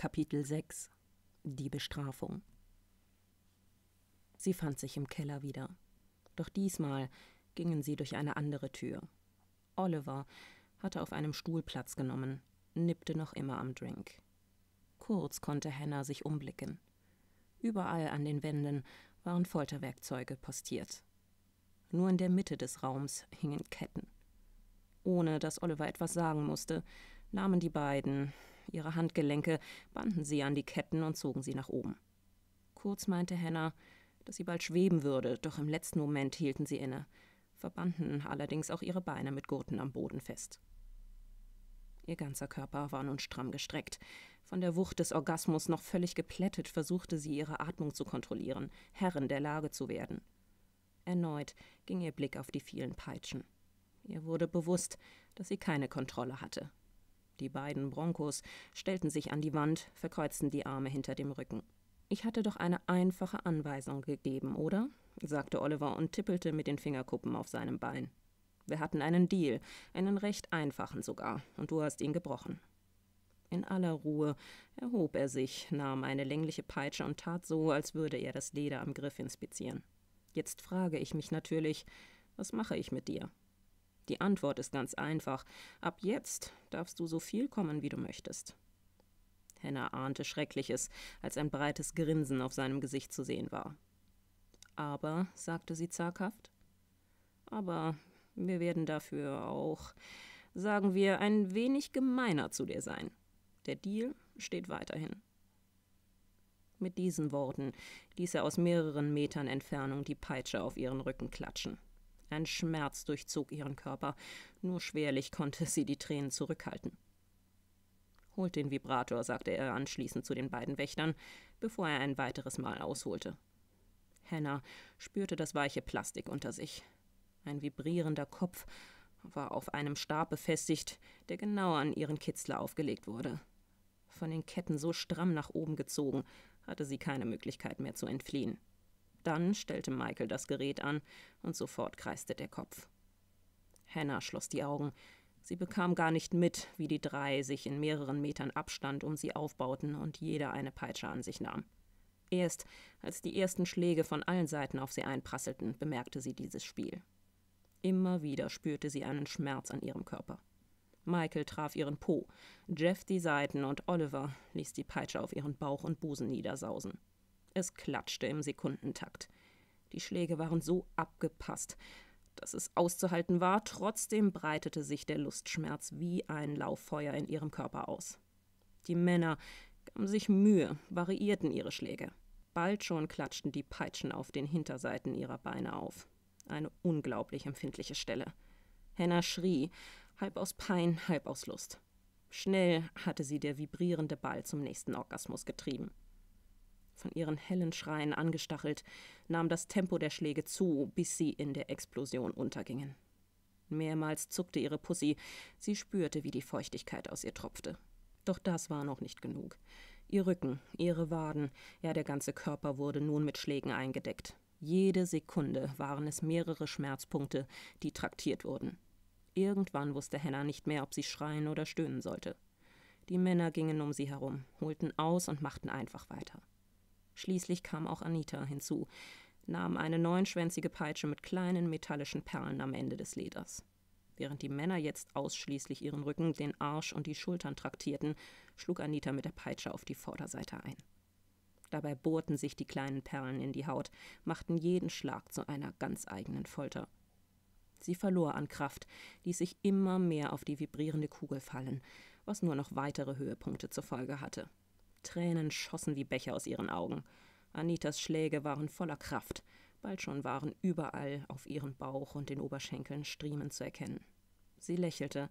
Kapitel 6 Die Bestrafung Sie fand sich im Keller wieder. Doch diesmal gingen sie durch eine andere Tür. Oliver hatte auf einem Stuhl Platz genommen, nippte noch immer am Drink. Kurz konnte Hannah sich umblicken. Überall an den Wänden waren Folterwerkzeuge postiert. Nur in der Mitte des Raums hingen Ketten. Ohne dass Oliver etwas sagen musste, nahmen die beiden, ihre Handgelenke, banden sie an die Ketten und zogen sie nach oben. Kurz meinte Hannah, dass sie bald schweben würde, doch im letzten Moment hielten sie inne, verbanden allerdings auch ihre Beine mit Gurten am Boden fest. Ihr ganzer Körper war nun stramm gestreckt. Von der Wucht des Orgasmus noch völlig geplättet, versuchte sie, ihre Atmung zu kontrollieren, Herrin der Lage zu werden. Erneut ging ihr Blick auf die vielen Peitschen. Ihr wurde bewusst, dass sie keine Kontrolle hatte. Die beiden Broncos stellten sich an die Wand, verkreuzten die Arme hinter dem Rücken. Ich hatte doch eine einfache Anweisung gegeben, oder? sagte Oliver und tippelte mit den Fingerkuppen auf seinem Bein. Wir hatten einen Deal, einen recht einfachen sogar, und du hast ihn gebrochen. In aller Ruhe erhob er sich, nahm eine längliche Peitsche und tat so, als würde er das Leder am Griff inspizieren. Jetzt frage ich mich natürlich, was mache ich mit dir? Die Antwort ist ganz einfach. Ab jetzt darfst du so viel kommen, wie du möchtest. Henna ahnte Schreckliches, als ein breites Grinsen auf seinem Gesicht zu sehen war. Aber, sagte sie zaghaft, aber wir werden dafür auch, sagen wir, ein wenig gemeiner zu dir sein. Der Deal steht weiterhin. Mit diesen Worten ließ er aus mehreren Metern Entfernung die Peitsche auf ihren Rücken klatschen. Ein Schmerz durchzog ihren Körper. Nur schwerlich konnte sie die Tränen zurückhalten. Holt den Vibrator, sagte er anschließend zu den beiden Wächtern, bevor er ein weiteres Mal ausholte. Hannah spürte das weiche Plastik unter sich. Ein vibrierender Kopf war auf einem Stab befestigt, der genau an ihren Kitzler aufgelegt wurde. Von den Ketten so stramm nach oben gezogen, hatte sie keine Möglichkeit mehr zu entfliehen. Dann stellte Michael das Gerät an und sofort kreiste der Kopf. Hannah schloss die Augen. Sie bekam gar nicht mit, wie die drei sich in mehreren Metern Abstand um sie aufbauten und jeder eine Peitsche an sich nahm. Erst als die ersten Schläge von allen Seiten auf sie einprasselten, bemerkte sie dieses Spiel. Immer wieder spürte sie einen Schmerz an ihrem Körper. Michael traf ihren Po, Jeff die Seiten und Oliver ließ die Peitsche auf ihren Bauch und Busen niedersausen. Es klatschte im Sekundentakt. Die Schläge waren so abgepasst, dass es auszuhalten war, trotzdem breitete sich der Lustschmerz wie ein Lauffeuer in ihrem Körper aus. Die Männer gaben sich Mühe, variierten ihre Schläge. Bald schon klatschten die Peitschen auf den Hinterseiten ihrer Beine auf. Eine unglaublich empfindliche Stelle. Henna schrie, halb aus Pein, halb aus Lust. Schnell hatte sie der vibrierende Ball zum nächsten Orgasmus getrieben von ihren hellen Schreien angestachelt, nahm das Tempo der Schläge zu, bis sie in der Explosion untergingen. Mehrmals zuckte ihre Pussy, sie spürte, wie die Feuchtigkeit aus ihr tropfte. Doch das war noch nicht genug. Ihr Rücken, ihre Waden, ja der ganze Körper wurde nun mit Schlägen eingedeckt. Jede Sekunde waren es mehrere Schmerzpunkte, die traktiert wurden. Irgendwann wusste Hannah nicht mehr, ob sie schreien oder stöhnen sollte. Die Männer gingen um sie herum, holten aus und machten einfach weiter. Schließlich kam auch Anita hinzu, nahm eine neunschwänzige Peitsche mit kleinen metallischen Perlen am Ende des Leders. Während die Männer jetzt ausschließlich ihren Rücken, den Arsch und die Schultern traktierten, schlug Anita mit der Peitsche auf die Vorderseite ein. Dabei bohrten sich die kleinen Perlen in die Haut, machten jeden Schlag zu einer ganz eigenen Folter. Sie verlor an Kraft, ließ sich immer mehr auf die vibrierende Kugel fallen, was nur noch weitere Höhepunkte zur Folge hatte. Tränen schossen wie Becher aus ihren Augen. Anitas Schläge waren voller Kraft. Bald schon waren überall auf ihrem Bauch und den Oberschenkeln Striemen zu erkennen. Sie lächelte,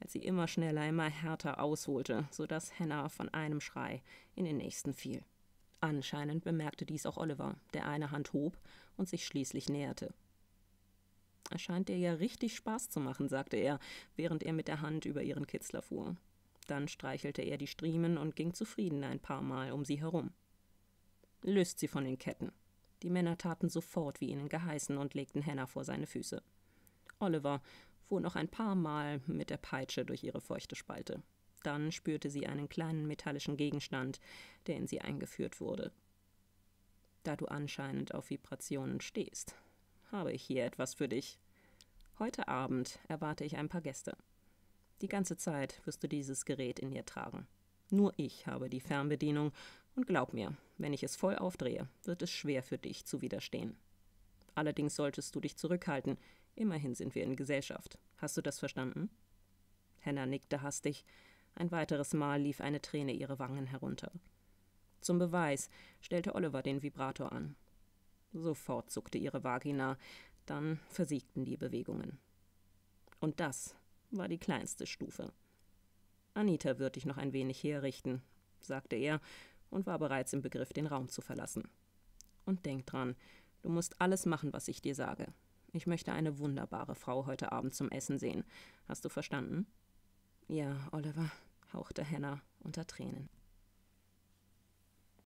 als sie immer schneller, immer härter ausholte, so dass Hannah von einem Schrei in den nächsten fiel. Anscheinend bemerkte dies auch Oliver, der eine Hand hob und sich schließlich näherte. Es scheint dir ja richtig Spaß zu machen, sagte er, während er mit der Hand über ihren Kitzler fuhr. Dann streichelte er die Striemen und ging zufrieden ein paar Mal um sie herum. Löst sie von den Ketten. Die Männer taten sofort, wie ihnen geheißen, und legten Hannah vor seine Füße. Oliver fuhr noch ein paar Mal mit der Peitsche durch ihre feuchte Spalte. Dann spürte sie einen kleinen metallischen Gegenstand, der in sie eingeführt wurde. Da du anscheinend auf Vibrationen stehst, habe ich hier etwas für dich. Heute Abend erwarte ich ein paar Gäste. Die ganze Zeit wirst du dieses Gerät in dir tragen. Nur ich habe die Fernbedienung und glaub mir, wenn ich es voll aufdrehe, wird es schwer für dich zu widerstehen. Allerdings solltest du dich zurückhalten. Immerhin sind wir in Gesellschaft. Hast du das verstanden? Hannah nickte hastig. Ein weiteres Mal lief eine Träne ihre Wangen herunter. Zum Beweis stellte Oliver den Vibrator an. Sofort zuckte ihre Vagina, dann versiegten die Bewegungen. Und das war die kleinste Stufe. Anita wird dich noch ein wenig herrichten, sagte er und war bereits im Begriff, den Raum zu verlassen. Und denk dran, du musst alles machen, was ich dir sage. Ich möchte eine wunderbare Frau heute Abend zum Essen sehen. Hast du verstanden? Ja, Oliver, hauchte Hannah unter Tränen.